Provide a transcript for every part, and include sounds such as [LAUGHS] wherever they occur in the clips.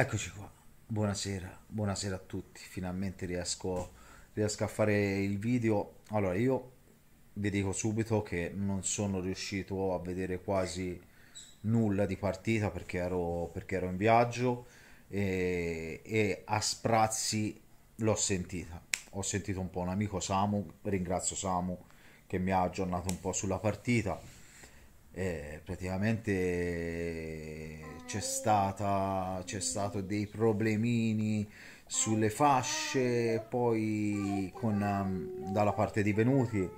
Eccoci qua, buonasera, buonasera a tutti, finalmente riesco, riesco, a fare il video. Allora, io vi dico subito che non sono riuscito a vedere quasi nulla di partita perché ero, perché ero in viaggio e, e, a sprazzi l'ho sentita. Ho sentito un po' un amico Samu, ringrazio Samu che mi ha aggiornato un po' sulla partita. E praticamente c'è, stata, c'è stato dei problemini sulle fasce, poi con, ehm, dalla parte di Venuti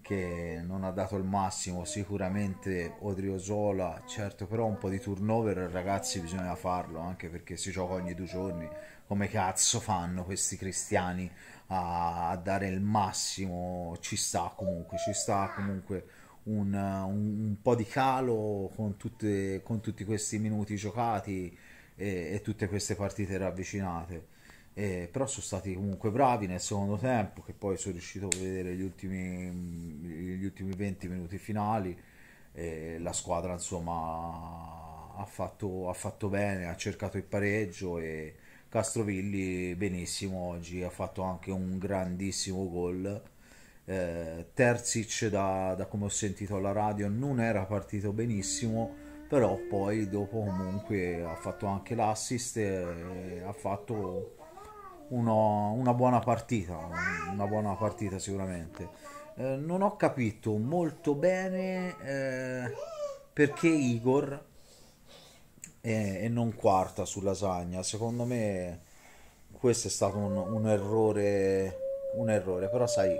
che non ha dato il massimo, sicuramente Odriozola, certo però un po' di turnover ragazzi bisogna farlo anche perché si gioca ogni due giorni, come cazzo fanno questi cristiani a dare il massimo, ci sta comunque, ci sta comunque un, un, un po' di calo con, tutte, con, tutti questi minuti giocati e, e tutte queste partite ravvicinate. Eh, però sono stati comunque bravi nel secondo tempo che poi sono riuscito a vedere gli ultimi, gli ultimi 20 minuti finali eh, la squadra insomma ha fatto, ha fatto, bene ha cercato il pareggio e Castrovilli benissimo oggi ha fatto anche un grandissimo gol eh, Terzic da, da, come ho sentito alla radio non era partito benissimo però poi dopo comunque ha fatto anche l'assist e ha fatto uno, una buona partita una buona partita sicuramente eh, non ho capito molto bene eh, perché Igor è, e non quarta su lasagna secondo me questo è stato un, un errore un errore però sai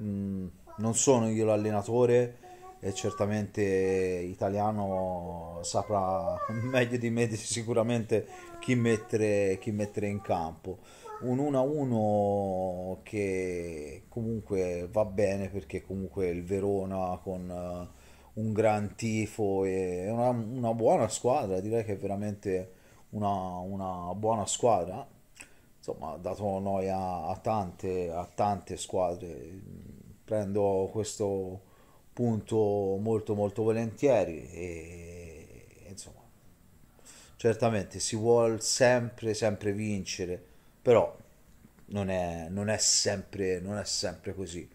Mm, non sono io l'allenatore e certamente italiano saprà [LAUGHS] meglio di me sicuramente chi mettere, chi mettere in campo un 1-1 che comunque va bene perché comunque il Verona con eh, un gran tifo e una, una buona squadra direi che è veramente una, una buona squadra insomma, ha dato noia a tante, a tante squadre. Prendo questo punto molto molto volentieri e, e insomma certamente si vuole sempre sempre vincere però non è, non è, sempre, non è sempre così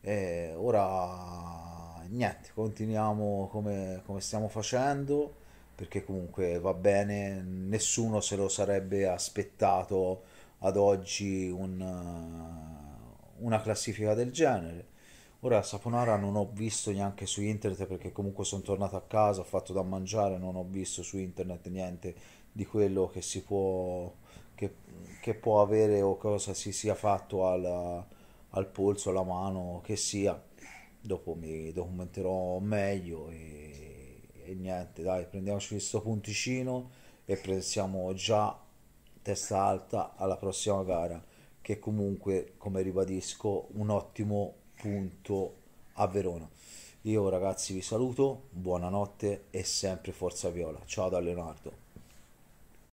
e ora niente continuiamo come, come stiamo facendo perché comunque va bene nessuno se lo sarebbe aspettato ad oggi un, eh, una classifica del genere. Ora Saponara non ho visto neanche su internet perché comunque sono tornato a casa, ho fatto da mangiare, non ho visto su internet niente di quello che si può, che, che può avere o cosa si sia fatto al, al polso, alla mano, che sia. Dopo mi documenterò meglio e, e niente, dai, prendiamoci questo punticino e pensiamo già testa alta alla prossima gara, che comunque, come ribadisco, un ottimo punto a Verona. Io ragazzi vi saluto, buonanotte e sempre forza viola. Ciao da Leonardo.